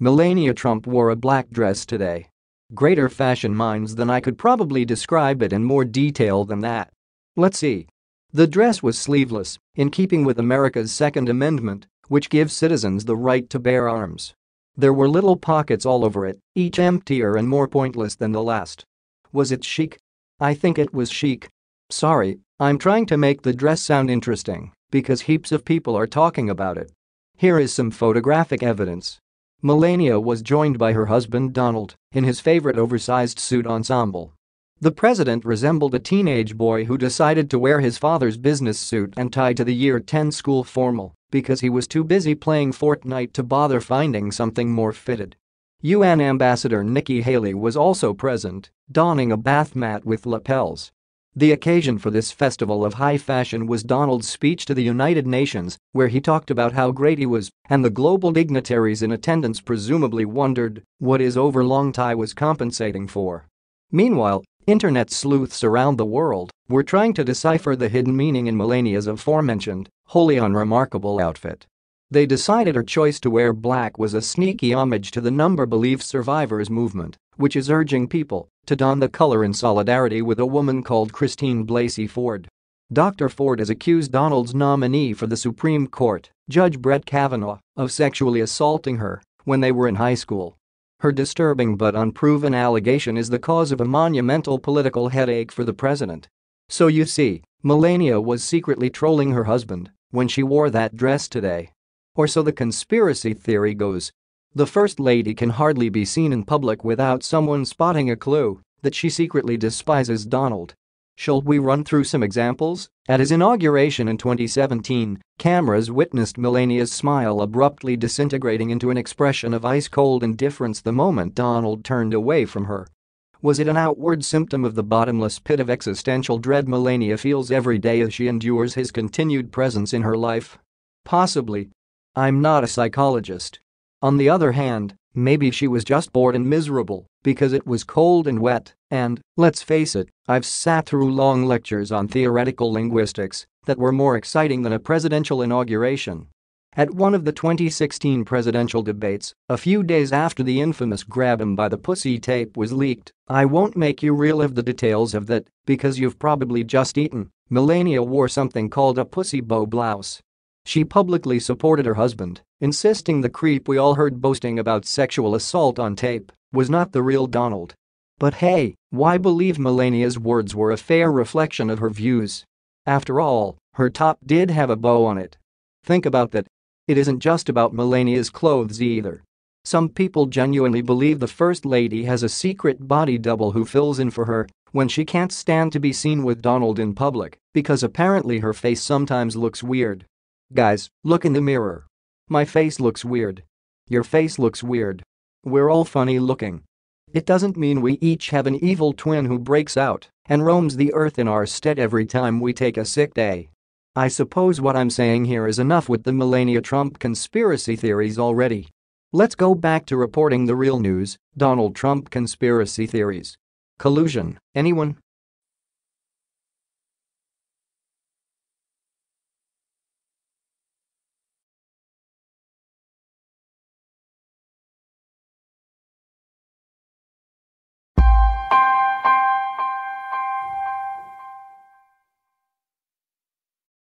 Melania Trump wore a black dress today. Greater fashion minds than I could probably describe it in more detail than that. Let's see. The dress was sleeveless, in keeping with America's Second Amendment, which gives citizens the right to bear arms. There were little pockets all over it, each emptier and more pointless than the last. Was it chic? I think it was chic. Sorry, I'm trying to make the dress sound interesting because heaps of people are talking about it. Here is some photographic evidence. Melania was joined by her husband Donald in his favorite oversized suit ensemble. The president resembled a teenage boy who decided to wear his father's business suit and tie to the year 10 school formal because he was too busy playing Fortnite to bother finding something more fitted. UN Ambassador Nikki Haley was also present, donning a bath mat with lapels. The occasion for this festival of high fashion was Donald's speech to the United Nations, where he talked about how great he was, and the global dignitaries in attendance presumably wondered what his overlong tie was compensating for. Meanwhile, internet sleuths around the world were trying to decipher the hidden meaning in Melania's aforementioned wholly unremarkable outfit. They decided her choice to wear black was a sneaky homage to the number belief survivors movement which is urging people to don the color in solidarity with a woman called Christine Blasey Ford. Dr. Ford has accused Donald's nominee for the Supreme Court, Judge Brett Kavanaugh, of sexually assaulting her when they were in high school. Her disturbing but unproven allegation is the cause of a monumental political headache for the president. So you see, Melania was secretly trolling her husband when she wore that dress today. Or so the conspiracy theory goes, the First Lady can hardly be seen in public without someone spotting a clue that she secretly despises Donald. Shall we run through some examples? At his inauguration in 2017, cameras witnessed Melania's smile abruptly disintegrating into an expression of ice cold indifference the moment Donald turned away from her. Was it an outward symptom of the bottomless pit of existential dread Melania feels every day as she endures his continued presence in her life? Possibly. I'm not a psychologist, on the other hand, maybe she was just bored and miserable because it was cold and wet, and, let's face it, I've sat through long lectures on theoretical linguistics that were more exciting than a presidential inauguration. At one of the 2016 presidential debates, a few days after the infamous grab him by the pussy tape was leaked, I won't make you relive the details of that because you've probably just eaten, Melania wore something called a pussy bow blouse. She publicly supported her husband insisting the creep we all heard boasting about sexual assault on tape was not the real Donald. But hey, why believe Melania's words were a fair reflection of her views? After all, her top did have a bow on it. Think about that. It isn't just about Melania's clothes either. Some people genuinely believe the First Lady has a secret body double who fills in for her when she can't stand to be seen with Donald in public because apparently her face sometimes looks weird. Guys, look in the mirror. My face looks weird. Your face looks weird. We're all funny looking. It doesn't mean we each have an evil twin who breaks out and roams the earth in our stead every time we take a sick day. I suppose what I'm saying here is enough with the Melania Trump conspiracy theories already. Let's go back to reporting the real news Donald Trump conspiracy theories. Collusion, anyone?